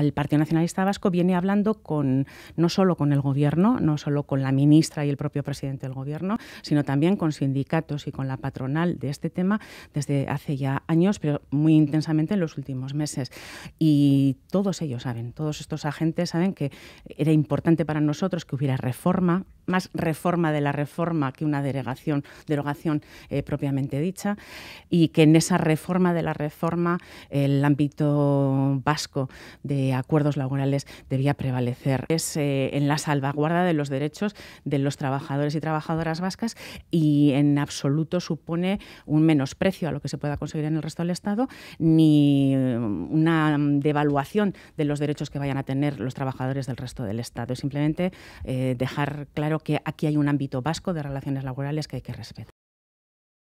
El Partido Nacionalista Vasco viene hablando con, no solo con el gobierno, no solo con la ministra y el propio presidente del gobierno, sino también con sindicatos y con la patronal de este tema desde hace ya años, pero muy intensamente en los últimos meses. Y todos ellos saben, todos estos agentes saben que era importante para nosotros que hubiera reforma más reforma de la reforma que una derogación, derogación eh, propiamente dicha, y que en esa reforma de la reforma el ámbito vasco de acuerdos laborales debía prevalecer. Es eh, en la salvaguarda de los derechos de los trabajadores y trabajadoras vascas y en absoluto supone un menosprecio a lo que se pueda conseguir en el resto del Estado, ni eh, una devaluación de los derechos que vayan a tener los trabajadores del resto del Estado. simplemente dejar claro que aquí hay un ámbito vasco de relaciones laborales que hay que respetar.